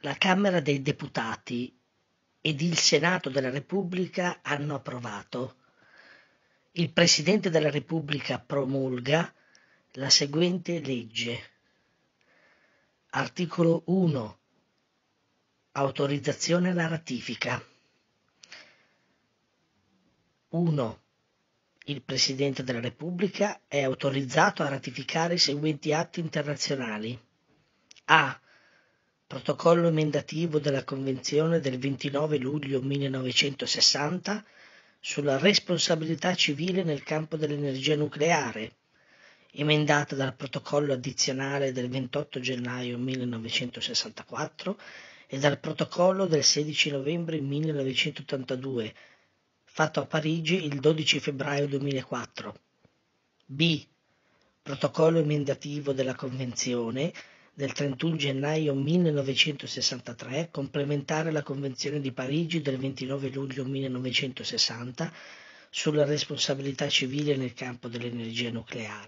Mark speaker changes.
Speaker 1: la Camera dei Deputati ed il Senato della Repubblica hanno approvato. Il Presidente della Repubblica promulga la seguente legge. Articolo 1. Autorizzazione alla ratifica. 1. Il Presidente della Repubblica è autorizzato a ratificare i seguenti atti internazionali. A. Protocollo emendativo della Convenzione del 29 luglio 1960 sulla responsabilità civile nel campo dell'energia nucleare, emendata dal Protocollo addizionale del 28 gennaio 1964 e dal Protocollo del 16 novembre 1982, fatto a Parigi il 12 febbraio 2004. B. Protocollo emendativo della Convenzione del 31 gennaio 1963, complementare alla Convenzione di Parigi del 29 luglio 1960 sulla responsabilità civile nel campo dell'energia nucleare,